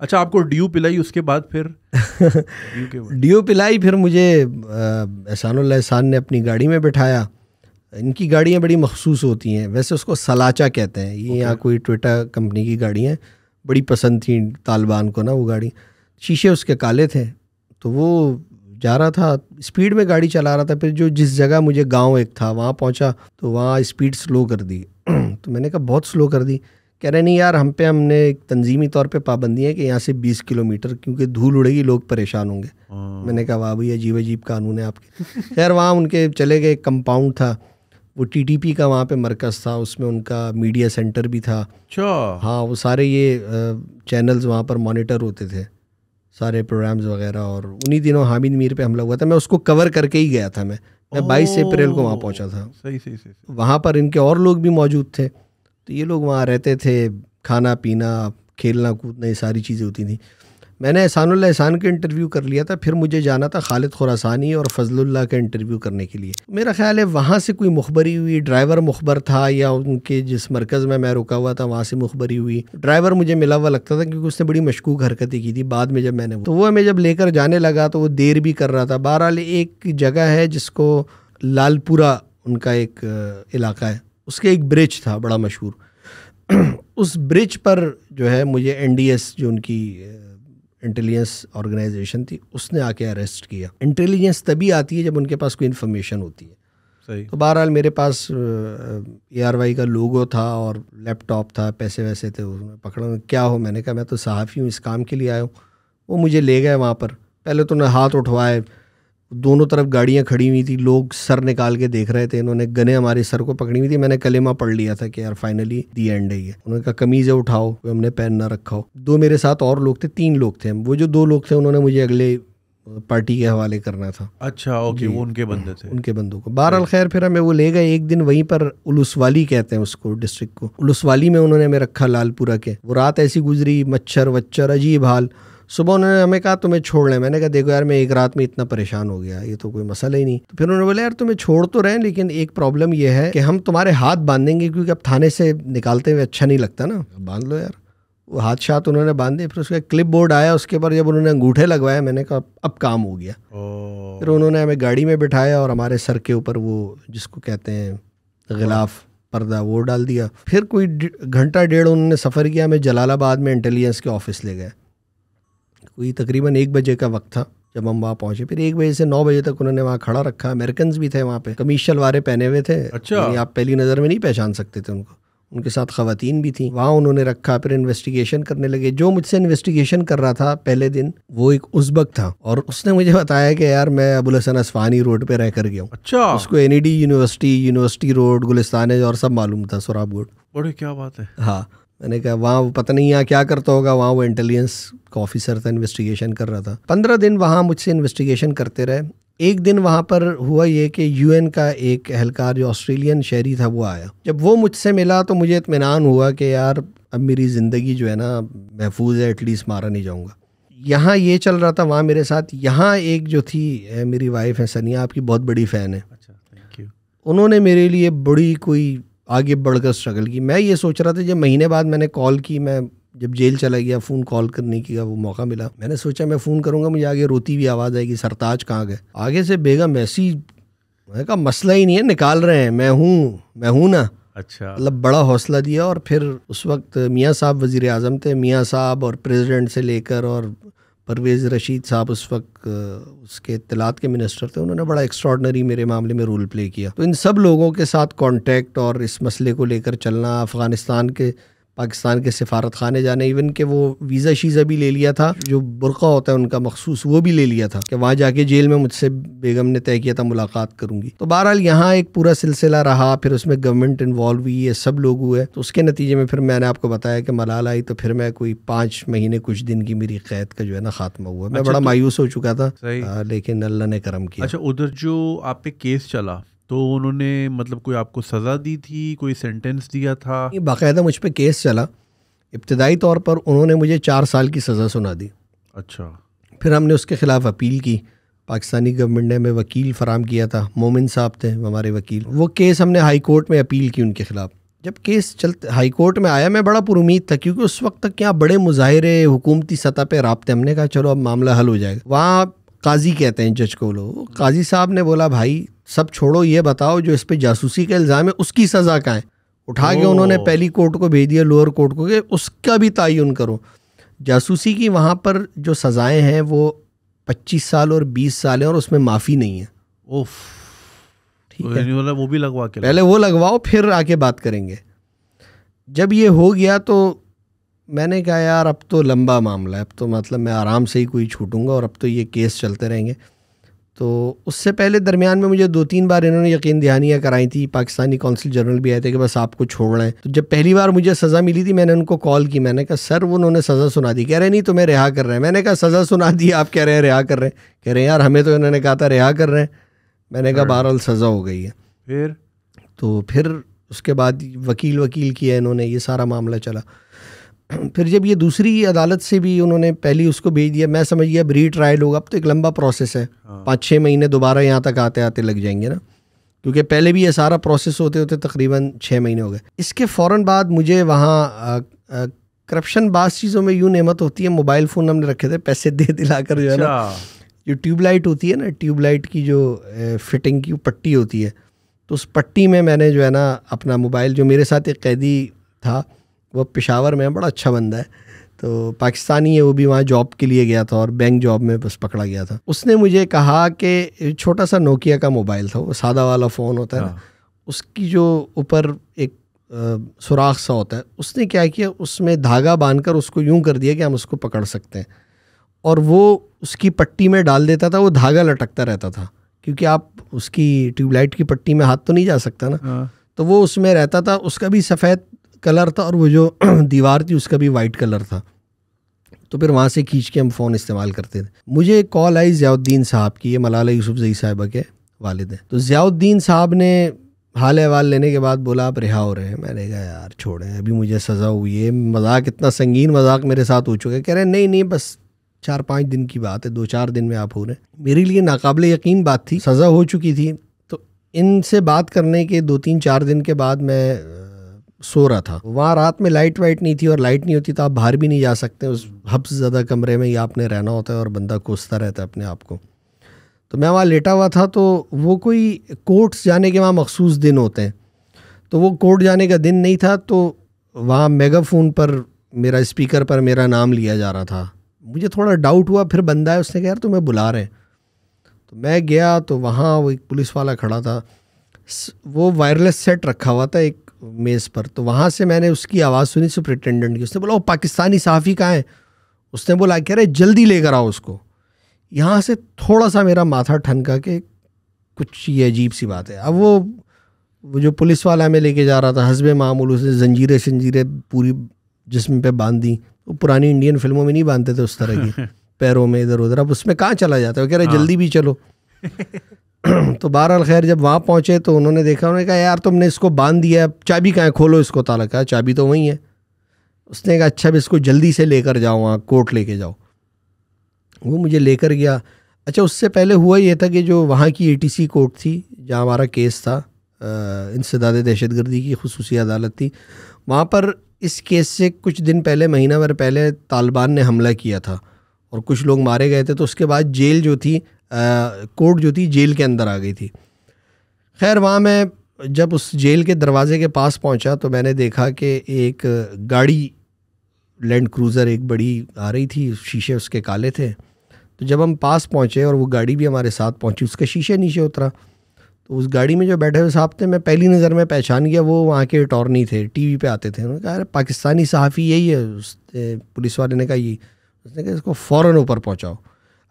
अच्छा आपको ड्यू पिलाई उसके बाद फिर ड्यू पिलाई फिर मुझे एहसान एहसान ने अपनी गाड़ी में बैठाया इनकी गाड़ियाँ बड़ी मखसूस होती हैं वैसे उसको सलाचा कहते हैं ये यहाँ कोई ट्विटा कंपनी की गाड़ी हैं बड़ी पसंद थी तालिबान को ना वो गाड़ी शीशे उसके काले थे तो वो जा रहा था स्पीड में गाड़ी चला रहा था फिर जो जिस जगह मुझे गांव एक था वहाँ पहुँचा तो वहाँ स्पीड स्लो कर दी तो मैंने कहा बहुत स्लो कर दी कह रहे नहीं यार हम पे हमने एक तंजीमी तौर पे पाबंदी है कि यहाँ से 20 किलोमीटर क्योंकि धूल उड़ेगी लोग परेशान होंगे हाँ। मैंने कहा वाह भाई अजीब अजीब कानून है आपके खैर वहाँ उनके चले गए कंपाउंड था वो टीटीपी का वहाँ पे मरकज़ था उसमें उनका मीडिया सेंटर भी था अच्छा हाँ वो सारे ये चैनल्स वहाँ पर मॉनिटर होते थे सारे प्रोग्राम्स वगैरह और उन्हीं दिनों हामिद मीर पे हमला हुआ था मैं उसको कवर करके ही गया था मैं मैं बाईस अप्रैल को वहाँ पहुँचा था सही सही सही वहाँ पर इनके और लोग भी मौजूद थे तो ये लोग वहाँ रहते थे खाना पीना खेलना कूदना ये सारी चीज़ें होती थी मैंने एहसान एहसान का इंटरव्यू कर लिया था फिर मुझे जाना था खालिद खुरासानी और फजलुल्ला का इंटरव्यू करने के लिए मेरा ख्याल है वहाँ से कोई मुखबरी हुई ड्राइवर मुखबर था या उनके जिस मरकज़ में मैं रुका हुआ था वहाँ से मुखबरी हुई ड्राइवर मुझे मिला हुआ लगता था क्योंकि उसने बड़ी मशकूक हरकतें की थी बाद में जब मैंने तो वह हमें जब लेकर जाने लगा तो वो देर भी कर रहा था बहरहाल एक जगह है जिसको लालपुरा उनका एक इलाका है उसके एक ब्रिज था बड़ा मशहूर उस ब्रिज पर जो है मुझे एन जो उनकी इंटेलिजेंस ऑर्गेनाइजेशन थी उसने आके अरेस्ट किया इंटेलिजेंस तभी आती है जब उनके पास कोई इन्फॉर्मेशन होती है सही तो बहरहाल मेरे पास ए आर वाई का लोगो था और लैपटॉप था पैसे वैसे थे उसमें पकड़ा क्या हो मैंने कहा मैं तो सहाफ़ी हूँ इस काम के लिए आया हूँ वो मुझे ले गए वहाँ पर पहले तो उन्हें हाथ उठवाए दोनों तरफ गाड़ियाँ खड़ी हुई थी लोग सर निकाल के देख रहे थे इन्होंने गने हमारे सर को पकड़ी हुई थी मैंने कलेमा पढ़ लिया था कि यार फाइनली दी एंड है ये उन्होंने कहा है उठाओ तो हमने पहन ना रखा हो दो मेरे साथ और लोग थे तीन लोग थे वो जो दो लोग थे उन्होंने मुझे अगले पार्टी के हवाले करना था अच्छा ओके वो उनके बंदे थे उनके बंदों को बहरहाल खैर फिर हमें वो ले गए एक दिन वहीं पर उलुसवाली कहते हैं उसको डिस्ट्रिक्ट को उलुसवाली में उन्होंने हमें रखा लालपुरा के वो रात ऐसी गुजरी मच्छर वच्छर अजीब हाल सुबह उन्होंने हमें कहा तुम्हें छोड़ लें मैंने कहा देखो यार मैं एक रात में इतना परेशान हो गया ये तो कोई मसला ही नहीं तो फिर उन्होंने बोला यार तुम्हें छोड़ तो रहे लेकिन एक प्रॉब्लम यह है कि हम तुम्हारे हाथ बांध देंगे क्योंकि अब थाने से निकालते हुए अच्छा नहीं लगता ना बांध लो यार वो हाथ शाथ उन्होंने बांधे फिर उसका क्लिप बोर्ड आया उसके ऊपर जब उन्होंने अंगूठे लगवाए मैंने कहा अब काम हो गया फिर उन्होंने हमें गाड़ी में बिठाया और हमारे सर के ऊपर वो जिसको कहते हैं गिलाफ पर्दा वो डाल दिया फिर कोई घंटा डेढ़ उन्होंने सफ़र किया हमें जलालाबाद में इंटेलिजेंस के ऑफिस ले गए कोई तकरीबन एक बजे का वक्त था जब हम वहाँ पहुंचे फिर एक बजे से नौ बजे तक उन्होंने वहाँ खड़ा रखा अमेरिकन भी थे वहाँ पे कमीज शलवारे पहने हुए थे अच्छा आप पहली नज़र में नहीं पहचान सकते थे उनको उनके साथ खातन भी थी वहाँ उन्होंने रखा फिर इन्वेस्टिगेशन करने लगे जो मुझसे इन्वेस्टिगेशन कर रहा था पहले दिन वो एक उजबक था और उसने मुझे बताया कि यार मैं अबुल हसन असफानी रोड पे रह कर गया अच्छा उसको NED university university road Gulistan और सब मालूम था गोड बड़े क्या बात है हाँ मैंने कहा वहाँ वो पता नहीं यहाँ क्या करता होगा वहाँ वो इंटेलिजेंस का ऑफिसर था इन्वेस्टिगेशन कर रहा था पंद्रह दिन वहाँ मुझसे इन्वेस्टिगेशन करते रहे एक दिन वहाँ पर हुआ ये कि यूएन का एक अहलकार जो ऑस्ट्रेलियन शहरी था वो आया जब वो मुझसे मिला तो मुझे इतमान हुआ कि यार अब मेरी ज़िंदगी जो है ना महफूज है एटलीस्ट मारा नहीं जाऊँगा यहाँ ये चल रहा था वहाँ मेरे साथ यहाँ एक जो थी मेरी वाइफ है सनिया आपकी बहुत बड़ी फ़ैन है अच्छा थैंक यू उन्होंने मेरे लिए बड़ी कोई आगे बढ़कर स्ट्रगल की मैं ये सोच रहा था जब महीने बाद मैंने कॉल की मैं जब जेल चला गया फ़ोन कॉल करने की वो मौका मिला मैंने सोचा मैं फ़ोन करूँगा मुझे आगे रोती हुई आवाज़ आएगी सरताज कहाँ गए आगे से बेगम मैसी मैंने कहा मसला ही नहीं है निकाल रहे हैं मैं हूँ मैं हूँ ना अच्छा मतलब बड़ा हौसला दिया और फिर उस वक्त मियाँ साहब वज़ी अजम थे मियाँ साहब और प्रेसिडेंट से लेकर और परवेज़ रशीद साहब उस वक्त उसके इतलात के मिनिस्टर थे उन्होंने बड़ा एक्स्ट्रॉडनरी मेरे मामले में रोल प्ले किया तो इन सब लोगों के साथ कॉन्टैक्ट और इस मसले को लेकर चलना अफ़गानिस्तान के पाकिस्तान के सफारत खाने जाने इवन के वो वीज़ा शीज़ा भी ले लिया था जो बुरका होता है उनका मखसूस वो भी ले लिया था कि वहाँ जाके जेल में मुझसे बेगम ने तय किया था मुलाकात करूँगी तो बहरहाल यहाँ एक पूरा सिलसिला रहा फिर उसमें गवर्नमेंट इन्वॉल्व हुई है सब लोग हुए तो उसके नतीजे में फिर मैंने आपको बताया कि मलाल आई तो फिर मैं कोई पाँच महीने कुछ दिन की मेरी कैद का जो है ना खात्मा हुआ मैं अच्छा, बड़ा तो मायूस हो चुका था लेकिन अल्लाह ने करम किया अच्छा उधर जो आप पे केस चला तो उन्होंने मतलब कोई आपको सज़ा दी थी कोई सेंटेंस दिया था ये बाकायदा मुझ पर केस चला इब्तदाई तौर पर उन्होंने मुझे चार साल की सज़ा सुना दी अच्छा फिर हमने उसके ख़िलाफ़ अपील की पाकिस्तानी गवर्नमेंट ने हमें वकील फराम किया था मोमिन साहब थे हमारे वकील वो केस हमने हाई कोर्ट में अपील की उनके ख़िलाफ़ जब केस चलते हाई कोर्ट में आया मैं बड़ा पुरुद था क्योंकि उस वक्त तक यहाँ बड़े मुजाहरे हुकूमती सतह पर रबते हमने कहा चलो अब मामला हल हो जाएगा वहाँ काजी कहते हैं जज को लोग काजी साहब ने बोला भाई सब छोड़ो ये बताओ जो इस पर जासूसी का इल्ज़ाम है उसकी सज़ा का है उठा के उन्होंने पहली कोर्ट को भेज दिया लोअर कोर्ट को कि उसका भी तयन करो जासूसी की वहाँ पर जो सज़ाएँ हैं वो पच्चीस साल और बीस साल है और उसमें माफ़ी नहीं है ओफ ठीक तो है वो भी लगवा के पहले वो लगवाओ फिर आके बात करेंगे जब ये हो गया तो मैंने कहा यार अब तो लंबा मामला है अब तो मतलब मैं आराम से ही कोई छूटूंगा और अब तो ये केस चलते रहेंगे तो उससे पहले दरमियान में मुझे दो तीन बार इन्होंने यकीन दहानियाँ कराई थी पाकिस्तानी कौंसिल जनरल भी आए थे कि बस आपको छोड़ रहे हैं तो जब पहली बार मुझे सज़ा मिली थी मैंने उनको कॉल की मैंने कहा सर वो उन्होंने सज़ा सुना दी कह रहे नहीं तुम्हें रिहा कर रहे हैं मैंने कहा सज़ा सुना दी आप कह रहे हैं रिहा कर रहे हैं कह रहे हैं यार हमें तो इन्होंने कहा था रिहा कर रहे हैं मैंने कहा हाँ। बहरहाल सज़ा हो गई है फिर तो फिर उसके बाद वकील वकील किया इन्होंने ये सारा मामला चला फिर जब ये दूसरी अदालत से भी उन्होंने पहली उसको भेज दिया मैं समझ गया अब ट्रायल होगा अब तो एक लंबा प्रोसेस है हाँ। पाँच छः महीने दोबारा यहाँ तक आते आते लग जाएंगे ना क्योंकि पहले भी ये सारा प्रोसेस होते होते तकरीबन छः महीने हो गए इसके फ़ौर बाद मुझे वहाँ करप्शन बास चीज़ों में यूँ नमत होती है मोबाइल फ़ोन हमने रखे थे पैसे दे दिला कर जो है ना अच्छा। जो ट्यूबलाइट होती है ना ट्यूबलाइट की जो फिटिंग की पट्टी होती है तो उस पट्टी में मैंने जो है ना अपना मोबाइल जो मेरे साथ एक कैदी था वो पेशावर में बड़ा अच्छा बंदा है तो पाकिस्तानी है वो भी वहाँ जॉब के लिए गया था और बैंक जॉब में बस पकड़ा गया था उसने मुझे कहा कि छोटा सा नोकिया का मोबाइल था वो सादा वाला फ़ोन होता है ना हाँ। उसकी जो ऊपर एक सुराख सा होता है उसने क्या किया उसमें धागा बांधकर उसको यूं कर दिया कि हम उसको पकड़ सकते हैं और वो उसकी पट्टी में डाल देता था वो धागा लटकता रहता था क्योंकि आप उसकी ट्यूबलाइट की पट्टी में हाथ तो नहीं जा सकता ना हाँ। तो वो उसमें रहता था उसका भी सफ़ेद कलर था और वो जो दीवार थी उसका भी वाइट कलर था तो फिर वहाँ से खींच के हम फ़ोन इस्तेमाल करते थे मुझे एक कॉल आई ज़ियाउद्दीन साहब की ये मलाला जई साहिबा के वालिद हैं तो ज़ियाउद्दीन साहब ने हाल अहवाल लेने के बाद बोला आप रिहा हो रहे हैं मैंने कहा यार छोड़ें अभी मुझे सज़ा हुई है मजाक इतना संगीन मजाक मेरे साथ हो चुका है कह रहे हैं नहीं नहीं बस चार पाँच दिन की बात है दो चार दिन में आप हो रहे हैं मेरे लिए नाकबले यकीन बात थी सज़ा हो चुकी थी तो इनसे बात करने के दो तीन चार दिन के बाद मैं सो रहा था वहाँ रात में लाइट वाइट नहीं थी और लाइट नहीं होती तो आप बाहर भी नहीं जा सकते उस हब से ज़्यादा कमरे में ही आपने रहना होता है और बंदा कोसता रहता है अपने आप को तो मैं वहाँ लेटा हुआ था तो वो कोई कोर्ट्स जाने के वहाँ मखसूस दिन होते हैं तो वो कोर्ट जाने का दिन नहीं था तो वहाँ मेगाफोन पर मेरा स्पीकर पर मेरा नाम लिया जा रहा था मुझे थोड़ा डाउट हुआ फिर बंदा है उसने कहा यार तुम्हें बुला रहे हैं तो मैं गया तो वहाँ वो एक पुलिस वाला खड़ा था वो वायरलेस सेट रखा हुआ था एक मेज़ पर तो वहाँ से मैंने उसकी आवाज़ सुनी सुप्रिटेंडेंट की उसने बोला वो पाकिस्तानी साफ़ी कहाँ है उसने बोला कह रहे जल्दी लेकर आओ उसको यहाँ से थोड़ा सा मेरा माथा ठनका के कुछ ये अजीब सी बात है अब वो वो जो पुलिस वाला हमें लेके जा रहा था हसब मामूल उसने जंजीरें शंजीरें पूरी जिसम पे बांध दी वो पुरानी इंडियन फिल्मों में नहीं बांधते थे उस तरह की पैरों में इधर उधर अब उसमें कहाँ चला जाता है वो कह रहे हाँ। जल्दी भी चलो तो बहरहाल खैर जब वहाँ पहुँचे तो उन्होंने देखा उन्होंने कहा यार तुमने इसको बांध दिया है चाबी कहाँ खोलो इसको ताला कहा चाबी तो वहीं है उसने कहा अच्छा अब इसको जल्दी से लेकर जाओ वहाँ कोर्ट लेके जाओ वो मुझे लेकर गया अच्छा उससे पहले हुआ ये था कि जो वहाँ की सी कोर्ट थी जहाँ हमारा केस था इंसदाद दहशत गर्दी की खसूसी अदालत थी वहाँ पर इस केस से कुछ दिन पहले महीना भर पहले तालिबान ने हमला किया था और कुछ लोग मारे गए थे तो उसके बाद जेल जो थी कोर्ट जो थी जेल के अंदर आ गई थी खैर वहाँ मैं जब उस जेल के दरवाजे के पास पहुँचा तो मैंने देखा कि एक गाड़ी लैंड क्रूज़र एक बड़ी आ रही थी शीशे उसके काले थे तो जब हम पास पहुँचे और वो गाड़ी भी हमारे साथ पहुँची उसके शीशे नीचे उतरा तो उस गाड़ी में जो बैठे हुए साहब थे मैं पहली नज़र में पहचान गया वो वहाँ के अटॉर्नी थे टीवी पे आते थे उन्होंने कहा अरे पाकिस्तानी सहाफ़ी यही है उस पुलिस वाले ने कहा यही उसने कहा इसको फ़ौर ऊपर पहुँचाओ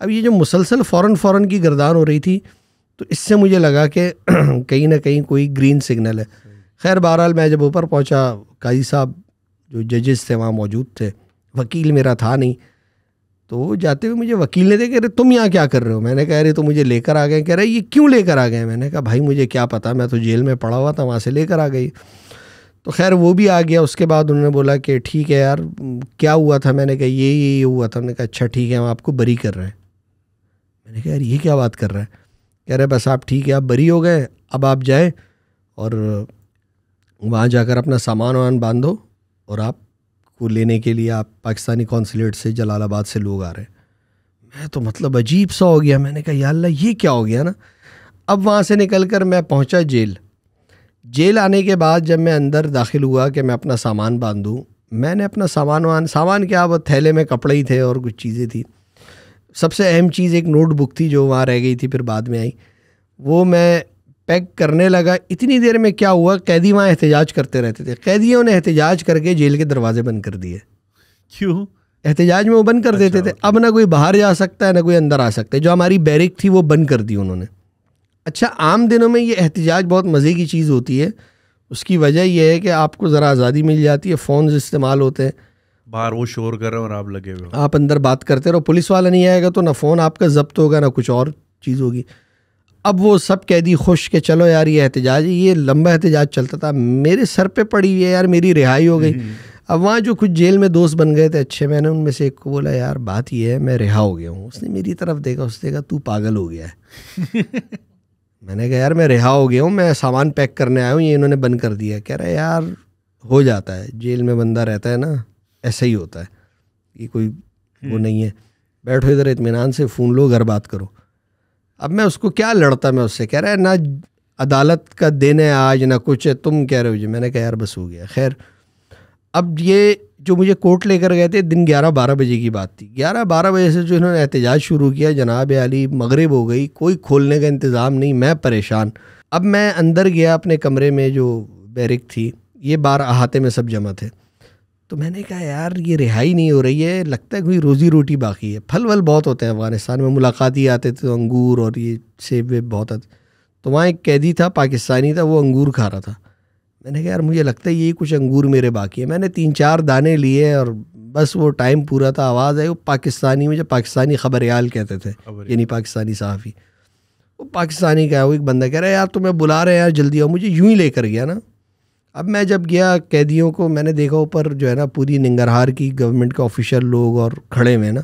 अब ये जो मुसलसल फ़ौर फ़ौर की गर्दान हो रही थी तो इससे मुझे लगा कि कहीं ना कहीं कोई ग्रीन सिग्नल है खैर बहरहाल मैं जब ऊपर पहुंचा काजी साहब जो जजेस थे वहाँ मौजूद थे वकील मेरा था नहीं तो जाते हुए मुझे वकील ने देखे अरे तुम यहाँ क्या कर रहे हो मैंने कहा अरे तो मुझे लेकर आ गए कह रहे ये क्यों लेकर आ गए मैंने कहा भाई मुझे क्या पता मैं तो जेल में पड़ा हुआ था वहाँ से लेकर आ गई तो खैर वो भी आ गया उसके बाद उन्होंने बोला कि ठीक है यार क्या हुआ था मैंने कहा ये ये हुआ था उन्होंने कहा अच्छा ठीक है हम आपको बरी कर रहे हैं मैंने कहा यार ये क्या बात कर रहा है कह रहे बस आप ठीक है आप बरी हो गए अब आप जाए और वहाँ जाकर अपना सामान वामान बांधो और आप को लेने के लिए आप पाकिस्तानी कौंसलेट से जलालाबाद से लोग आ रहे हैं मैं तो मतलब अजीब सा हो गया मैंने कहा यार ये क्या हो गया ना अब वहाँ से निकल कर मैं पहुँचा जेल जेल आने के बाद जब मैं अंदर दाखिल हुआ कि मैं अपना सामान बांधूँ मैंने अपना सामान वान सामान क्या वो थैले में कपड़े ही थे और कुछ चीज़ें थी सबसे अहम चीज़ एक नोटबुक थी जो वहाँ रह गई थी फिर बाद में आई वो मैं पैक करने लगा इतनी देर में क्या हुआ कैदी वहाँ एहतजाज करते रहते थे कैदियों ने एहतजाज करके जेल के दरवाजे बंद कर दिए क्यों एहतजाज में वो बंद कर अच्छा, देते थे अब ना कोई बाहर जा सकता है ना कोई अंदर आ सकता है जो हमारी बैरिक थी वो बंद कर दी उन्होंने अच्छा आम दिनों में ये एहतजाज बहुत मज़े की चीज़ होती है उसकी वजह यह है कि आपको ज़रा आज़ादी मिल जाती है फ़ोन इस्तेमाल होते हैं बाहर वो शोर कर रहे हो और आप लगे हुए आप अंदर बात करते रहो पुलिस वाला नहीं आएगा तो ना फ़ोन आपका जब्त होगा ना कुछ और चीज़ होगी अब वो सब कैदी खुश के चलो यार ये एहतजाज ये लंबा एहतजाज चलता था मेरे सर पे पड़ी हुई है यार मेरी रिहाई हो गई हम्म। अब वहाँ जो कुछ जेल में दोस्त बन गए थे अच्छे मैंने उनमें से एक को बोला यार बात ये है मैं रिहा हो गया हूँ उसने मेरी तरफ देखा उसने कहा तू पागल हो गया है मैंने कहा यार मैं रिहा हो गया हूँ मैं सामान पैक करने आया हूँ ये इन्होंने बंद कर दिया कह रहा यार हो जाता है जेल में बंदा रहता है ना ऐसा ही होता है ये कोई वो हम्म। नहीं है बैठो इधर इतमान से फ़ोन लो घर बात करो अब मैं उसको क्या लड़ता मैं उससे कह रहा है ना अदालत का दिन है आज ना कुछ है तुम कह रहे हो जी मैंने कहा यार बस हो गया खैर अब ये जो मुझे कोर्ट लेकर गए थे दिन ग्यारह बारह बजे की बात थी ग्यारह बारह बजे से जो इन्होंने एहतजाज शुरू किया जनाब अली मगरब हो गई कोई खोलने का इंतज़ाम नहीं मैं परेशान अब मैं अंदर गया अपने कमरे में जो बैरिक थी ये बार अहाते में सब जमा थे तो मैंने कहा यार ये रिहाई नहीं हो रही है लगता है कोई रोज़ी रोटी बाकी है फल वल बहुत होते हैं अफगानिस्तान में मुलाकात ही आते थे तो अंगूर और ये सेब वेब बहुत आते तो वहाँ एक कैदी था पाकिस्तानी था वो अंगूर खा रहा था मैंने कहा यार मुझे लगता है यही कुछ अंगूर मेरे बाकी है मैंने तीन चार दाने लिए और बस वो टाइम पूरा था आवाज़ आई वो पाकिस्तानी में जब पाकिस्तानी खबरयाल कहते थे यानी पाकिस्तानी सहाफ़ी वो पाकिस्तानी का है वो एक बंदा कह रहा है यार तुम्हें तो बुला रहे हैं यार जल्दी आओ मुझे यूँ ही लेकर गया ना अब मैं जब गया कैदियों को मैंने देखा ऊपर जो है ना पूरी निंगरहार की गवर्नमेंट के ऑफिशियल लोग और खड़े हुए ना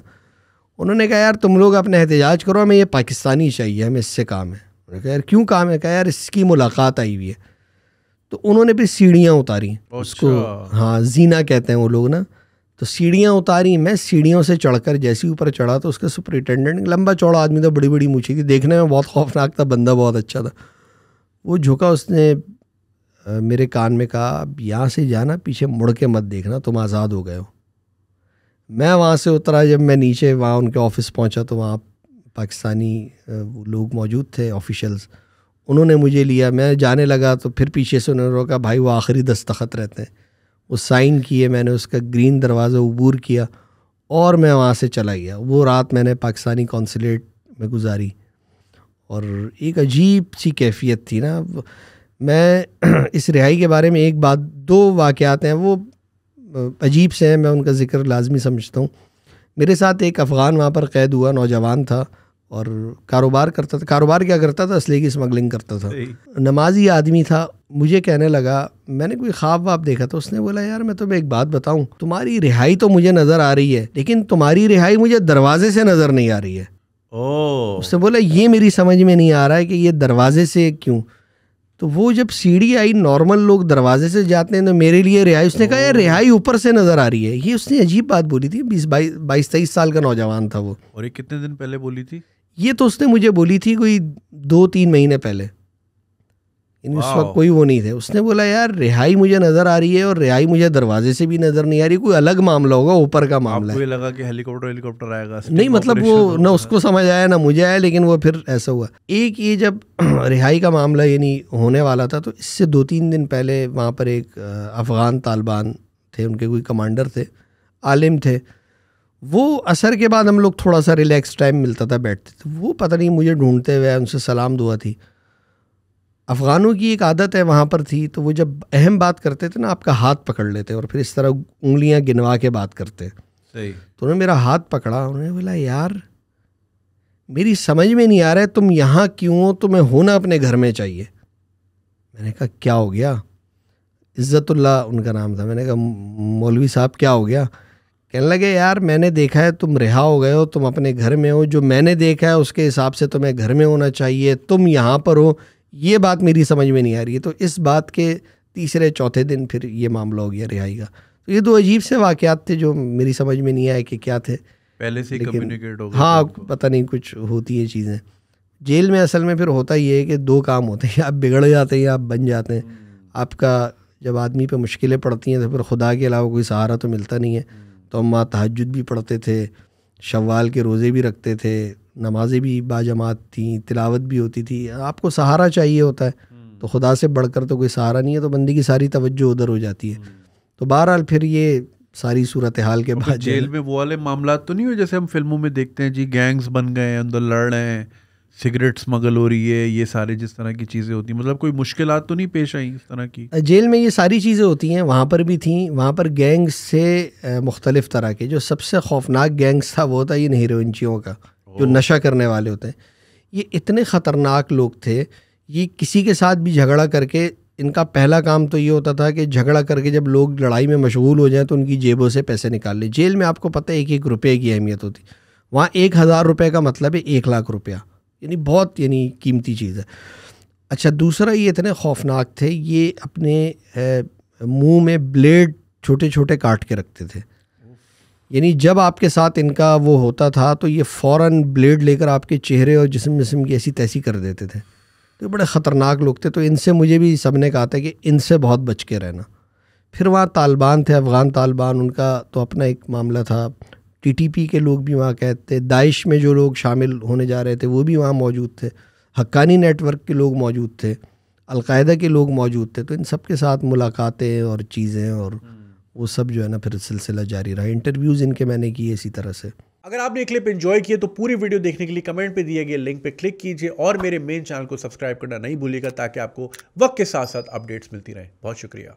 उन्होंने कहा यार तुम लोग अपने एहतजाज करो हमें ये पाकिस्तानी चाहिए हमें इससे काम है उन्होंने कहा यार क्यों काम है कहा यार इसकी मुलाकात आई हुई है तो उन्होंने फिर सीढ़ियाँ उतारी उसको अच्छा। हाँ जीना कहते हैं वो लोग ना तो सीढ़ियाँ उतारी मैं सीढ़ियों से चढ़कर जैसे ऊपर चढ़ा तो उसका सुपरिटेंडेंट लंबा चौड़ा आदमी था बड़ी बड़ी मूछी थी देखने में बहुत खौफनाक था बंदा बहुत अच्छा था वो झुका उसने मेरे कान में कहा अब यहाँ से जाना पीछे मुड़ के मत देखना तुम आज़ाद हो गए हो मैं वहाँ से उतरा जब मैं नीचे वहाँ उनके ऑफिस पहुँचा तो वहाँ पाकिस्तानी लोग मौजूद थे ऑफिशल्स उन्होंने मुझे लिया मैं जाने लगा तो फिर पीछे से उन्होंने रोका भाई वो आखिरी दस्तखत रहते हैं वो साइन किए मैंने उसका ग्रीन दरवाज़ा अबूर किया और मैं वहाँ से चला गया वो रात मैंने पाकिस्तानी कौंसलेट में गुजारी और एक अजीब सी कैफियत थी ना मैं इस रिहाई के बारे में एक बात दो वाक़ात हैं वो अजीब से हैं मैं उनका ज़िक्र लाजमी समझता हूँ मेरे साथ एक अफ़गान वहाँ पर कैद हुआ नौजवान था और कारोबार करता था कारोबार क्या करता था असले की स्मगलिंग करता था नमाजी आदमी था मुझे कहने लगा मैंने कोई ख्वाब वाब देखा तो उसने बोला यार मैं तुम्हें एक बात बताऊं तुम्हारी रिहाई तो मुझे नज़र आ रही है लेकिन तुम्हारी रिहाई मुझे दरवाजे से नज़र नहीं आ रही है ओ उसने बोला ये मेरी समझ में नहीं आ रहा है कि ये दरवाजे से क्यों तो वो जब सीढ़ी आई नॉर्मल लोग दरवाजे से जाते हैं तो मेरे लिए रिहाई उसने कहा यार रिहाई ऊपर से नजर आ रही है ये उसने अजीब बात बोली थी बीस बाईस बाईस तेईस साल का नौजवान था वो और ये कितने दिन पहले बोली थी ये तो उसने मुझे बोली थी कोई दो तीन महीने पहले इन उस वक्त कोई वो नहीं थे उसने बोला यार रिहाई मुझे नज़र आ रही है और रिहाई मुझे दरवाजे से भी नज़र नहीं आ रही कोई अलग मामला होगा ऊपर का मामला है लगा कि हेलीकॉप्टर हेलीकॉप्टर आएगा नहीं मतलब वो ना उसको समझ आया ना मुझे आया लेकिन वो फिर ऐसा हुआ एक ये जब रिहाई का मामला यानी होने वाला था तो इससे दो तीन दिन पहले वहाँ पर एक अफ़गान तालिबान थे उनके कोई कमांडर थे आलिम थे वो असर के बाद हम लोग थोड़ा सा रिलैक्स टाइम मिलता था बैठते थे तो वो पता नहीं मुझे ढूंढते हुए उनसे सलाम दुआ थी अफ़गानों की एक आदत है वहाँ पर थी तो वो जब अहम बात करते थे ना आपका हाथ पकड़ लेते और फिर इस तरह उंगलियाँ गिनवा के बात करते सही तो उन्होंने मेरा हाथ पकड़ा उन्होंने बोला यार मेरी समझ में नहीं आ रहा है तुम यहाँ क्यों हो तुम्हें होना अपने घर में चाहिए मैंने कहा क्या हो गया इज़्ज़तुल्ला उनका नाम था मैंने कहा मौलवी साहब क्या हो गया कहने लगे यार मैंने देखा है तुम रिहा हो गए हो तुम अपने घर में हो जो मैंने देखा है उसके हिसाब से तुम्हें घर में होना चाहिए तुम यहाँ पर हो ये बात मेरी समझ में नहीं आ रही है तो इस बात के तीसरे चौथे दिन फिर ये मामला हो गया रिहाई का तो ये दो अजीब से वाक़ात थे जो मेरी समझ में नहीं आए कि क्या थे पहले से कम्युनिकेट हो हाँ पता नहीं कुछ होती है चीज़ें जेल में असल में फिर होता ये है कि दो काम होते हैं आप बिगड़ जाते हैं या आप बन जाते हैं हम्म। आपका जब आदमी पे मुश्किलें पड़ती हैं तो फिर खुदा के अलावा कोई सहारा तो मिलता नहीं है हम्म। तो अम्मा तहजद भी पढ़ते थे शवाल के रोज़े भी रखते थे नमाजें भी बाजमात थी तिलावत भी होती थी आपको सहारा चाहिए होता है तो हम्म। खुदा से बढ़कर तो कोई सहारा नहीं है तो बंदी की सारी तवज्जो उधर हो जाती है हम्म। तो बहरहाल फिर ये सारी सूरत हाल के बाद जेल में वो वाले मामला तो नहीं हो जैसे हम फिल्मों में देखते हैं जी गैंग्स बन गए हैं अंदर लड़ रहे हैं सिगरेट स्मगल हो रही है ये सारे जिस तरह की चीज़ें होती हैं मतलब कोई मुश्किल तो नहीं पेश आई इस तरह की जेल में ये सारी चीज़ें होती हैं वहाँ पर भी थी वहाँ पर गैंग्स से मुख्तलिफ तरह के जो सबसे खौफनाक गैंग्स था वो था ये हीरोइनचियों का जो नशा करने वाले होते हैं ये इतने ख़तरनाक लोग थे ये किसी के साथ भी झगड़ा करके इनका पहला काम तो ये होता था कि झगड़ा करके जब लोग लड़ाई में मशगूल हो जाएं तो उनकी जेबों से पैसे निकाल लें जेल में आपको पता है एक एक रुपये की अहमियत होती वहाँ एक हज़ार रुपये का मतलब है एक लाख रुपया यानी बहुत यानी कीमती चीज़ है अच्छा दूसरा ये इतने खौफनाक थे ये अपने मुंह में ब्लेड छोटे छोटे काट के रखते थे यानी जब आपके साथ इनका वो होता था तो ये फ़ौर ब्लेड लेकर आपके चेहरे और जिसम जिसम की ऐसी तैसी कर देते थे तो बड़े ख़तरनाक लोग थे तो इनसे मुझे भी सब ने कहा था कि इनसे बहुत बच के रहना फिर वहाँ तालिबान थे अफ़गान तालिबान उनका तो अपना एक मामला था टीटीपी के लोग भी वहाँ कहते थे दाइश में जो लोग शामिल होने जा रहे थे वो भी वहाँ मौजूद थे हक्कानी नेटवर्क के लोग मौजूद थे अलकायदा के लोग मौजूद थे तो इन सब के साथ मुलाकातें और चीज़ें और वो सब जो है ना फिर सिलसिला जारी रहा इंटरव्यूज़ इनके मैंने किए इसी तरह से अगर आपने क्लिप एंजॉय किए तो पूरी वीडियो देखने के लिए कमेंट पे दिए गए लिंक पे क्लिक कीजिए और मेरे मेन चैनल को सब्सक्राइब करना नहीं भूलिएगा ताकि आपको वक्त के साथ साथ अपडेट्स मिलती रहे बहुत शुक्रिया